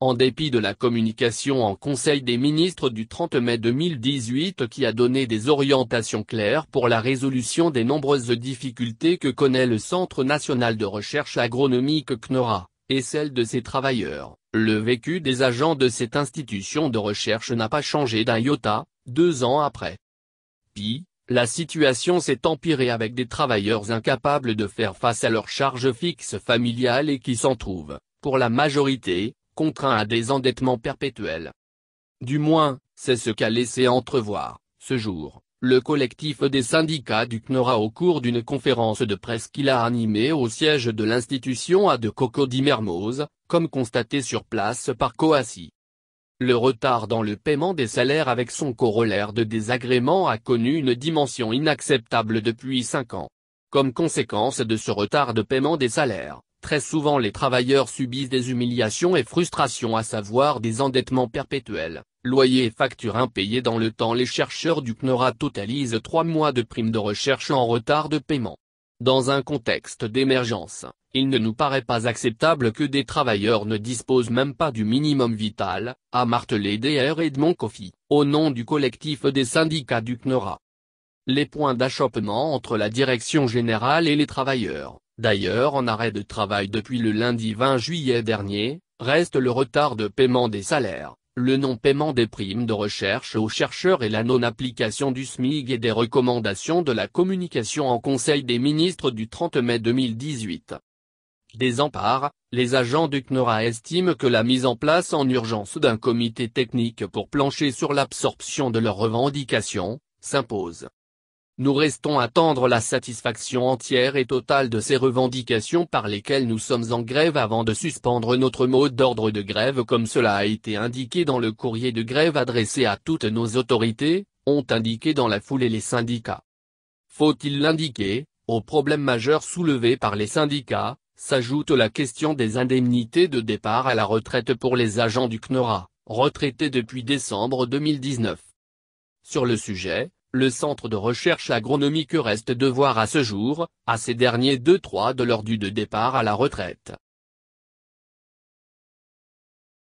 en dépit de la communication en Conseil des ministres du 30 mai 2018 qui a donné des orientations claires pour la résolution des nombreuses difficultés que connaît le Centre national de recherche agronomique CNORA, et celle de ses travailleurs, le vécu des agents de cette institution de recherche n'a pas changé d'un iota, deux ans après. pi la situation s'est empirée avec des travailleurs incapables de faire face à leur charge fixe familiale et qui s'en trouvent, pour la majorité, contraint à des endettements perpétuels. Du moins, c'est ce qu'a laissé entrevoir, ce jour, le collectif des syndicats du CNORA au cours d'une conférence de presse qu'il a animée au siège de l'institution à De di comme constaté sur place par Coassi. Le retard dans le paiement des salaires avec son corollaire de désagrément a connu une dimension inacceptable depuis cinq ans. Comme conséquence de ce retard de paiement des salaires, Très souvent les travailleurs subissent des humiliations et frustrations à savoir des endettements perpétuels, loyers et factures impayées dans le temps. Les chercheurs du CNORA totalisent trois mois de primes de recherche en retard de paiement. Dans un contexte d'émergence, il ne nous paraît pas acceptable que des travailleurs ne disposent même pas du minimum vital, a martelé DR Edmond Kofi au nom du collectif des syndicats du CNORA. Les points d'achoppement entre la direction générale et les travailleurs, d'ailleurs en arrêt de travail depuis le lundi 20 juillet dernier, reste le retard de paiement des salaires, le non-paiement des primes de recherche aux chercheurs et la non-application du SMIG et des recommandations de la communication en Conseil des ministres du 30 mai 2018. Des emparts, les agents du CNORA e estiment que la mise en place en urgence d'un comité technique pour plancher sur l'absorption de leurs revendications, s'impose nous restons attendre la satisfaction entière et totale de ces revendications par lesquelles nous sommes en grève avant de suspendre notre mot d'ordre de grève comme cela a été indiqué dans le courrier de grève adressé à toutes nos autorités, ont indiqué dans la foulée les syndicats. Faut-il l'indiquer, au problème majeur soulevé par les syndicats, s'ajoute la question des indemnités de départ à la retraite pour les agents du CNORA, retraités depuis décembre 2019. Sur le sujet, le centre de recherche agronomique reste devoir à ce jour, à ces derniers deux trois de l'ordre du de départ à la retraite.